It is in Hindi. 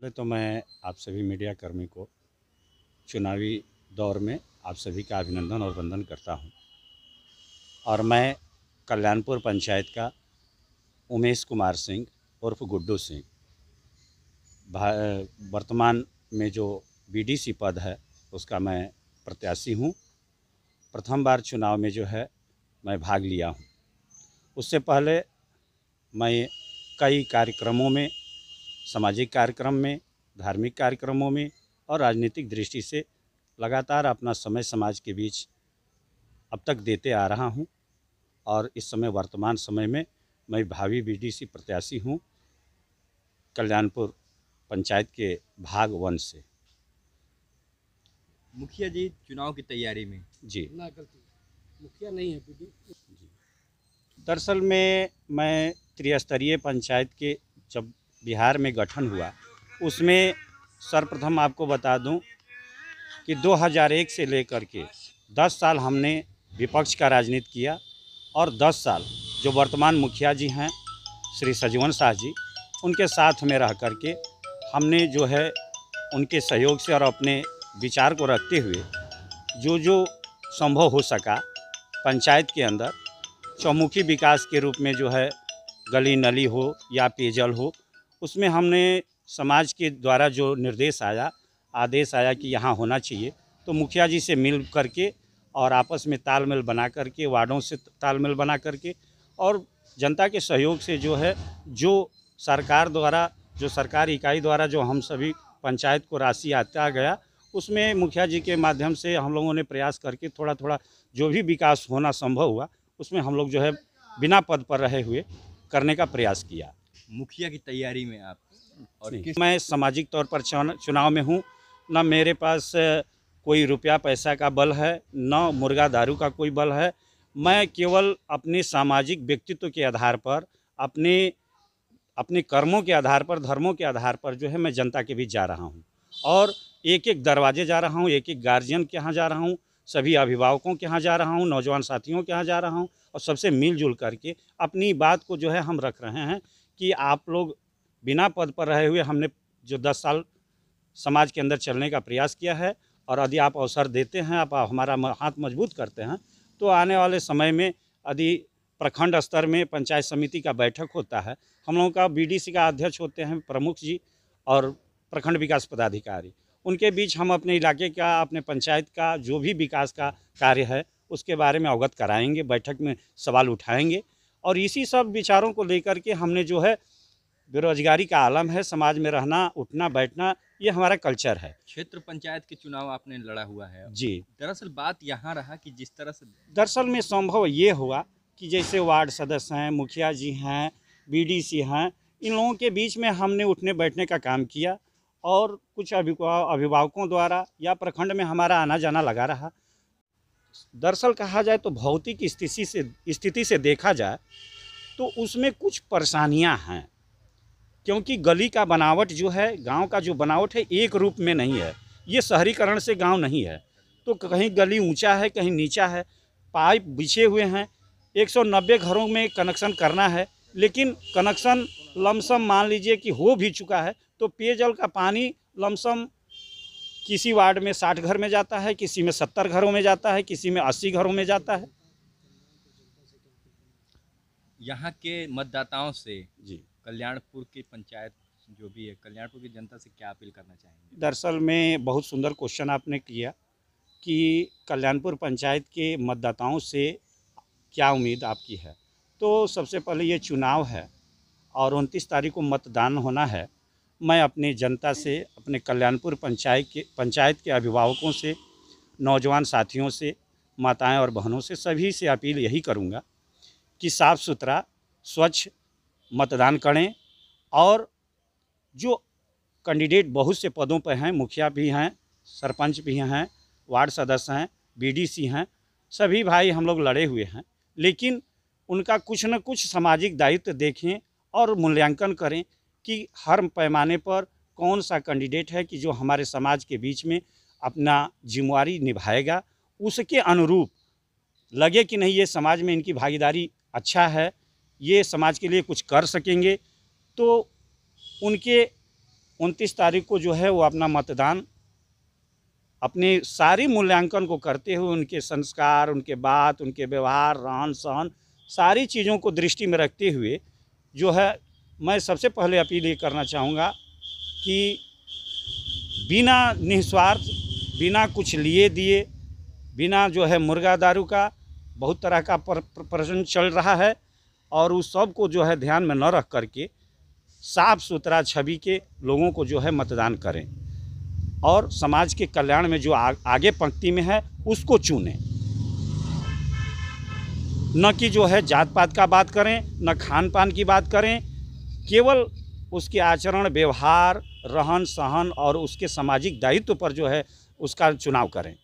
पहले तो मैं आप सभी मीडिया कर्मी को चुनावी दौर में आप सभी का अभिनंदन और वंदन करता हूं और मैं कल्याणपुर पंचायत का उमेश कुमार सिंह उर्फ गुड्डू सिंह वर्तमान में जो बीडीसी पद है उसका मैं प्रत्याशी हूं प्रथम बार चुनाव में जो है मैं भाग लिया हूं उससे पहले मैं कई कार्यक्रमों में सामाजिक कार्यक्रम में धार्मिक कार्यक्रमों में और राजनीतिक दृष्टि से लगातार अपना समय समाज के बीच अब तक देते आ रहा हूं और इस समय वर्तमान समय में मैं भावी बीडीसी प्रत्याशी हूं कल्याणपुर पंचायत के भाग वन से मुखिया जी चुनाव की तैयारी में जी मुखिया नहीं है दरअसल में मैं त्रिस्तरीय पंचायत के जब बिहार में गठन हुआ उसमें सर्वप्रथम आपको बता दूं कि 2001 से लेकर के 10 साल हमने विपक्ष का राजनीति किया और 10 साल जो वर्तमान मुखिया जी हैं श्री सजीवन शाह जी उनके साथ में रह कर के हमने जो है उनके सहयोग से और अपने विचार को रखते हुए जो जो संभव हो सका पंचायत के अंदर चौमुखी विकास के रूप में जो है गली नली हो या पेयजल हो उसमें हमने समाज के द्वारा जो निर्देश आया आदेश आया कि यहाँ होना चाहिए तो मुखिया जी से मिल करके और आपस में तालमेल बना करके वार्डों से तालमेल बना करके और जनता के सहयोग से जो है जो सरकार द्वारा जो सरकारी इकाई द्वारा जो हम सभी पंचायत को राशि आता गया उसमें मुखिया जी के माध्यम से हम लोगों ने प्रयास करके थोड़ा थोड़ा जो भी विकास होना संभव हुआ उसमें हम लोग जो है बिना पद पर रहे हुए करने का प्रयास किया मुखिया की तैयारी में आप और किस मैं सामाजिक तौर पर चुनाव में हूँ ना मेरे पास कोई रुपया पैसा का बल है न मुर्गा दारू का कोई बल है मैं केवल अपने सामाजिक व्यक्तित्व के आधार पर अपने अपने कर्मों के आधार पर धर्मों के आधार पर जो है मैं जनता के बीच जा रहा हूँ और एक एक दरवाजे जा रहा हूँ एक एक गार्जियन के यहाँ जा रहा हूँ सभी अभिभावकों के यहाँ जा रहा हूँ नौजवान साथियों के यहाँ जा रहा हूँ और सबसे मिलजुल करके अपनी बात को जो है हम रख रहे हैं कि आप लोग बिना पद पर रहे हुए हमने जो दस साल समाज के अंदर चलने का प्रयास किया है और यदि आप अवसर देते हैं आप हमारा हाथ मजबूत करते हैं तो आने वाले समय में यदि प्रखंड स्तर में पंचायत समिति का बैठक होता है हम लोगों का बीडीसी का अध्यक्ष होते हैं प्रमुख जी और प्रखंड विकास पदाधिकारी उनके बीच हम अपने इलाके का अपने पंचायत का जो भी विकास का कार्य है उसके बारे में अवगत कराएंगे बैठक में सवाल उठाएंगे और इसी सब विचारों को लेकर के हमने जो है बेरोजगारी का आलम है समाज में रहना उठना बैठना ये हमारा कल्चर है क्षेत्र पंचायत के चुनाव आपने लड़ा हुआ है जी दरअसल बात यहाँ रहा कि जिस तरह से दरअसल में संभव ये हुआ कि जैसे वार्ड सदस्य हैं मुखिया जी हैं बीडीसी हैं इन लोगों के बीच में हमने उठने बैठने का काम किया और कुछ अभिभावकों द्वारा या प्रखंड में हमारा आना जाना लगा रहा दरअसल कहा जाए तो भौतिक स्थिति से स्थिति से देखा जाए तो उसमें कुछ परेशानियां हैं क्योंकि गली का बनावट जो है गांव का जो बनावट है एक रूप में नहीं है ये शहरीकरण से गांव नहीं है तो कहीं गली ऊंचा है कहीं नीचा है पाइप बिछे हुए हैं 190 घरों में कनेक्शन करना है लेकिन कनेक्शन लमसम मान लीजिए कि हो भी चुका है तो पेयजल का पानी लमसम किसी वार्ड में साठ घर में जाता है किसी में सत्तर घरों में जाता है किसी में अस्सी घरों में जाता है यहाँ के मतदाताओं से जी कल्याणपुर की पंचायत जो भी है कल्याणपुर की जनता से क्या अपील करना चाहेंगे दरअसल में बहुत सुंदर क्वेश्चन आपने किया कि कल्याणपुर पंचायत के मतदाताओं से क्या उम्मीद आपकी है तो सबसे पहले ये चुनाव है और उनतीस तारीख को मतदान होना है मैं अपनी जनता से अपने कल्याणपुर पंचायत के पंचायत के अभिभावकों से नौजवान साथियों से माताएं और बहनों से सभी से अपील यही करूंगा कि साफ़ सुथरा स्वच्छ मतदान करें और जो कैंडिडेट बहुत से पदों पर हैं मुखिया भी हैं सरपंच भी हैं वार्ड सदस्य हैं बीडीसी हैं सभी भाई हम लोग लड़े हुए हैं लेकिन उनका कुछ न कुछ सामाजिक दायित्व देखें और मूल्यांकन करें कि हर पैमाने पर कौन सा कैंडिडेट है कि जो हमारे समाज के बीच में अपना जिम्मेवारी निभाएगा उसके अनुरूप लगे कि नहीं ये समाज में इनकी भागीदारी अच्छा है ये समाज के लिए कुछ कर सकेंगे तो उनके उनतीस तारीख को जो है वो अपना मतदान अपने सारी मूल्यांकन को करते हुए उनके संस्कार उनके बात उनके व्यवहार रहन सहन सारी चीज़ों को दृष्टि में रखते हुए जो है मैं सबसे पहले अपील ये करना चाहूँगा कि बिना निस्वार्थ बिना कुछ लिए दिए बिना जो है मुर्गा दारू का बहुत तरह का प्रश्न चल रहा है और उस सब को जो है ध्यान में न रख करके साफ सुथरा छवि के लोगों को जो है मतदान करें और समाज के कल्याण में जो आ, आगे पंक्ति में है उसको चुनें न कि जो है जात पात का बात करें न खान पान की बात करें केवल उसके आचरण व्यवहार रहन सहन और उसके सामाजिक दायित्व पर जो है उसका चुनाव करें